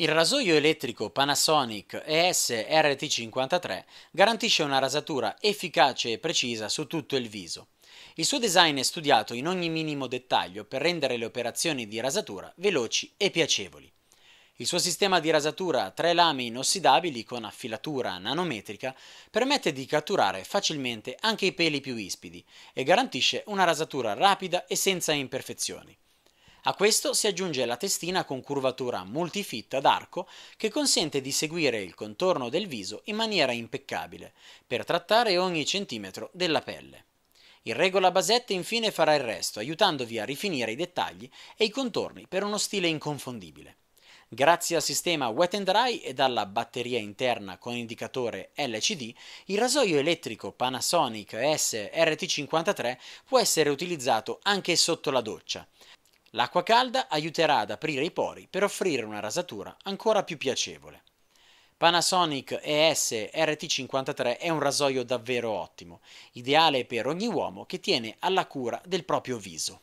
Il rasoio elettrico Panasonic esrt 53 garantisce una rasatura efficace e precisa su tutto il viso. Il suo design è studiato in ogni minimo dettaglio per rendere le operazioni di rasatura veloci e piacevoli. Il suo sistema di rasatura a tre lami inossidabili con affilatura nanometrica permette di catturare facilmente anche i peli più ispidi e garantisce una rasatura rapida e senza imperfezioni. A questo si aggiunge la testina con curvatura multifitta ad arco che consente di seguire il contorno del viso in maniera impeccabile, per trattare ogni centimetro della pelle. Il regola Basette infine farà il resto, aiutandovi a rifinire i dettagli e i contorni per uno stile inconfondibile. Grazie al sistema wet and dry e alla batteria interna con indicatore LCD, il rasoio elettrico Panasonic SRT53 può essere utilizzato anche sotto la doccia, L'acqua calda aiuterà ad aprire i pori per offrire una rasatura ancora più piacevole. Panasonic ES RT53 è un rasoio davvero ottimo, ideale per ogni uomo che tiene alla cura del proprio viso.